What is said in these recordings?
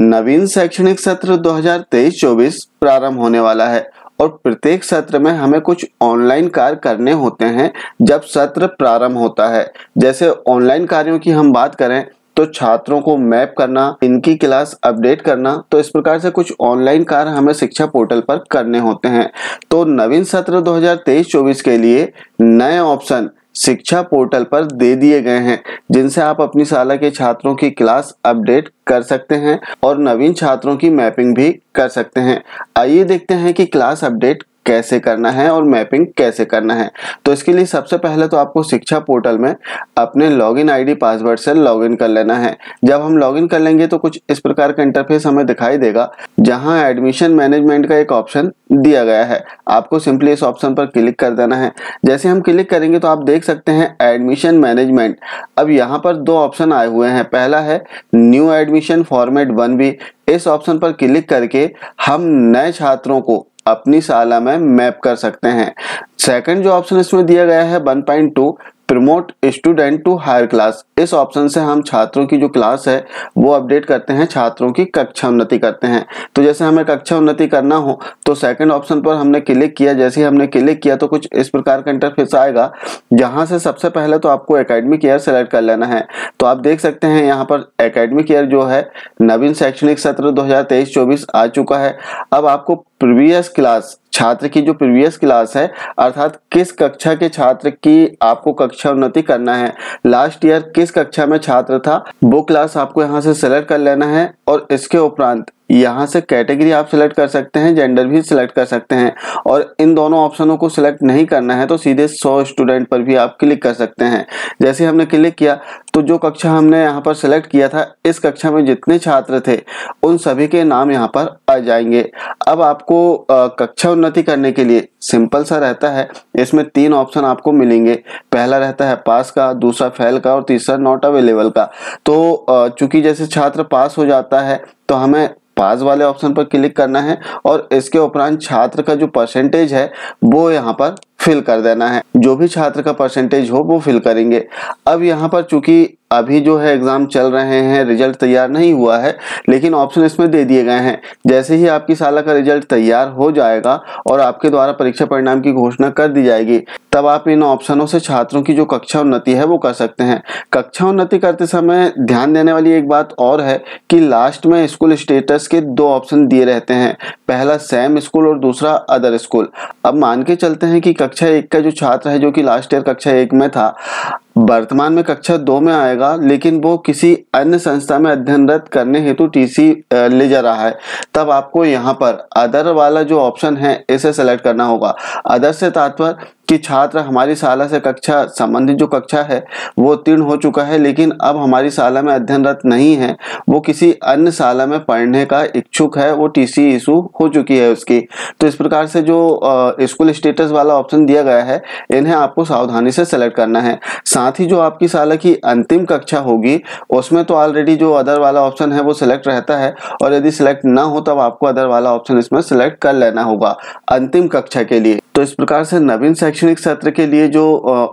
नवीन शैक्षणिक सत्र 2023-24 प्रारंभ होने वाला है और प्रत्येक सत्र में हमें कुछ ऑनलाइन कार्य करने होते हैं जब सत्र प्रारंभ होता है जैसे ऑनलाइन कार्यों की हम बात करें तो छात्रों को मैप करना इनकी क्लास अपडेट करना तो इस प्रकार से कुछ ऑनलाइन कार्य हमें शिक्षा पोर्टल पर करने होते हैं तो नवीन सत्र 2023-24 के लिए नए ऑप्शन शिक्षा पोर्टल पर दे दिए गए हैं जिनसे आप अपनी शाला के छात्रों की क्लास अपडेट कर सकते हैं और नवीन छात्रों की मैपिंग भी कर सकते हैं आइए देखते हैं कि क्लास अपडेट कैसे करना है और मैपिंग कैसे करना है तो इसके लिए सबसे पहले तो आपको शिक्षा पोर्टल में अपने लॉगिन आईडी पासवर्ड से लॉगिन कर लेना है जब हम लॉगिन कर लेंगे तो कुछ इस प्रकार का इंटरफेस हमें दिखाई देगा जहां एडमिशन मैनेजमेंट का एक ऑप्शन दिया गया है आपको सिंपली इस ऑप्शन पर क्लिक कर देना है जैसे हम क्लिक करेंगे तो आप देख सकते हैं एडमिशन मैनेजमेंट अब यहाँ पर दो ऑप्शन आए हुए हैं पहला है न्यू एडमिशन फॉर्मेट वन भी इस ऑप्शन पर क्लिक करके हम नए छात्रों को अपनी साला में मैप कर सकते हैं सेकंड जो ऑप्शन इसमें दिया गया है 1.2 promote student to higher class इस ऑप्शन से हम छात्रों की जो क्लास है वो अपडेट करते हैं छात्रों की कक्षा उन्नति करते हैं तो जैसे हमें कक्षा उन्नति करना हो तो सेकंड ऑप्शन पर हमने क्लिक किया जैसे ही हमने क्लिक किया तो कुछ इस प्रकार का इंटरफेस आएगा जहां से सबसे पहले तो आपको एकेडमिक ईयर सेलेक्ट कर लेना है तो आप देख सकते हैं यहाँ पर एकेडमिक ईयर जो है नवीन शैक्षणिक सत्र दो हज़ार आ चुका है अब आपको प्रीवियस क्लास छात्र की जो प्रीवियस क्लास है अर्थात किस कक्षा के छात्र की आपको कक्षा उन्नति करना है लास्ट ईयर किस कक्षा में छात्र था वो क्लास आपको यहाँ से सेलेक्ट कर लेना है और इसके उपरांत यहाँ से कैटेगरी आप सिलेक्ट कर सकते हैं जेंडर भी सिलेक्ट कर सकते हैं और इन दोनों ऑप्शनों को सिलेक्ट नहीं करना है तो सीधे 100 स्टूडेंट पर भी आप क्लिक कर सकते हैं जैसे हमने क्लिक किया तो जो कक्षा हमने यहाँ पर सिलेक्ट किया था इस कक्षा में जितने छात्र थे उन सभी के नाम यहाँ पर आ जाएंगे अब आपको कक्षा उन्नति करने के लिए सिंपल सा रहता है इसमें तीन ऑप्शन आपको मिलेंगे पहला रहता है पास का दूसरा फेल का और तीसरा नॉट अवेलेबल का तो चूंकि जैसे छात्र पास हो जाता है तो हमें पास वाले ऑप्शन पर क्लिक करना है और इसके उपरांत छात्र का जो परसेंटेज है वो यहाँ पर फिल कर देना है जो भी छात्र का परसेंटेज हो वो फिल करेंगे अब यहाँ पर चूंकि अभी जो है एग्ज़ाम चल रहे हैं रिजल्ट तैयार नहीं हुआ है लेकिन ऑप्शन इसमें दे दिए गए हैं जैसे ही आपकी साला का रिजल्ट तैयार हो जाएगा और आपके द्वारा परीक्षा परिणाम की घोषणा कर दी जाएगी तब आप इन ऑप्शनों से छात्रों की जो कक्षा उन्नति है वो कर सकते हैं कक्षा उन्नति करते समय ध्यान देने वाली एक बात और है कि लास्ट में स्कूल स्टेटस के दो ऑप्शन दिए रहते हैं पहला सेम स्कूल और दूसरा अदर स्कूल अब मान के चलते हैं कि कक्षा एक का जो छात्र है जो कि लास्ट ईयर कक्षा एक में था वर्तमान में कक्षा दो में आएगा लेकिन वो किसी अन्य संस्था में अध्ययनरत करने हेतु टीसी ले जा रहा है तब आपको यहाँ पर अदर वाला जो ऑप्शन है इसे सेलेक्ट करना होगा अदर से तात्पर्य कि छात्र हमारी शाला से कक्षा संबंधित जो कक्षा है वो उत्तीर्ण हो चुका है लेकिन अब हमारी शाला में अध्ययनरत नहीं है वो किसी अन्य शाला में पढ़ने का इच्छुक है वो टीसी इशू हो चुकी है उसकी तो इस प्रकार से जो स्कूल स्टेटस वाला ऑप्शन दिया गया है इन्हें आपको सावधानी से सेलेक्ट करना है साथ ही जो आपकी शाला की अंतिम कक्षा होगी उसमें तो ऑलरेडी जो अदर वाला ऑप्शन है वो सिलेक्ट रहता है और यदि सिलेक्ट ना हो तब आपको अदर वाला ऑप्शन इसमें सिलेक्ट कर लेना होगा अंतिम कक्षा के लिए तो इस प्रकार से नवीन शैक्षणिक सत्र के लिए जो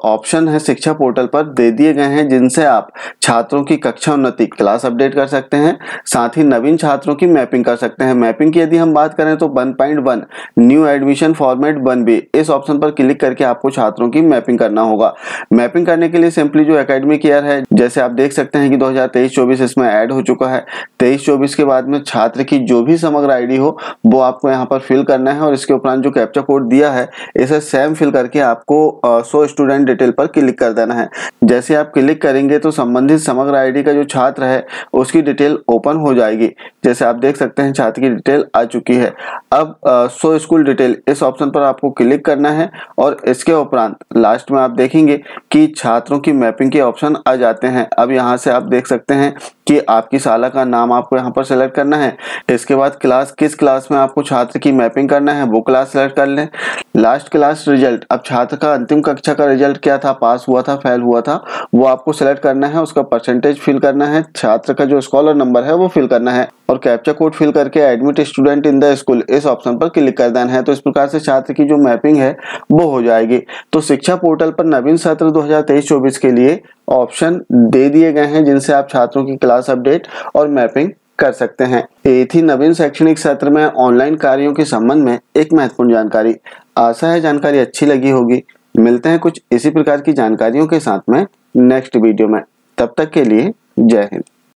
ऑप्शन है शिक्षा पोर्टल पर दे दिए गए हैं जिनसे आप छात्रों की कक्षा उन्नति क्लास अपडेट कर सकते हैं साथ ही नवीन छात्रों की मैपिंग कर सकते हैं मैपिंग की यदि हम बात करें तो 1.1 new admission format one B इस ऑप्शन पर क्लिक करके आपको छात्रों की मैपिंग करना होगा मैपिंग करने के लिए सिंपली जो अकेडमिक ईयर है जैसे आप देख सकते हैं कि दो हजार इसमें ऐड हो चुका है तेईस चौबीस के बाद में छात्र की जो भी समग्र आई हो वो आपको यहाँ पर फिल करना है और इसके उपरांत जो कैप्चा कोड दिया है इसे सेम फिल करके आपको सो स्टूडेंट डिटेल पर क्लिक कर देना है जैसे आप क्लिक करेंगे तो संबंधित समग्र आईडी का जो छात्र है उसकी डिटेल ओपन हो जाएगी जैसे आप देख सकते हैं छात्र की डिटेल आ चुकी है अब सो स्कूल डिटेल इस ऑप्शन पर आपको क्लिक करना है और इसके उपरांत लास्ट में आप देखेंगे कि छात्रों की मैपिंग के ऑप्शन आ जाते हैं अब यहाँ से आप देख सकते हैं कि आपकी शाला का नाम आपको यहाँ पर सेलेक्ट करना है इसके बाद क्लास किस क्लास में आपको छात्र की मैपिंग करना है वो क्लास सेलेक्ट कर लें लास्ट क्लास रिजल्ट अब छात्र का अंतिम कक्षा का रिजल्ट क्या था पास हुआ था फेल हुआ था वो आपको सेलेक्ट करना है उसका परसेंटेज फिल करना है छात्र का जो स्कॉलर नंबर है वो फिल करना है और कैप्चा कोड फिल करके admit student in the school इस ऑप्शन पर क्लिक कर देना है तो इस प्रकार से छात्र की जो मैपिंग है वो हो जाएगी तो शिक्षा पोर्टल पर नवीन सत्र दो 24 के लिए ऑप्शन दे दिए गए हैं जिनसे आप छात्रों की क्लास अपडेट और मैपिंग कर सकते हैं ये ही नवीन शैक्षणिक सत्र में ऑनलाइन कार्यों के संबंध में एक महत्वपूर्ण जानकारी आशा है जानकारी अच्छी लगी होगी मिलते हैं कुछ इसी प्रकार की जानकारियों के साथ में नेक्स्ट वीडियो में तब तक के लिए जय हिंद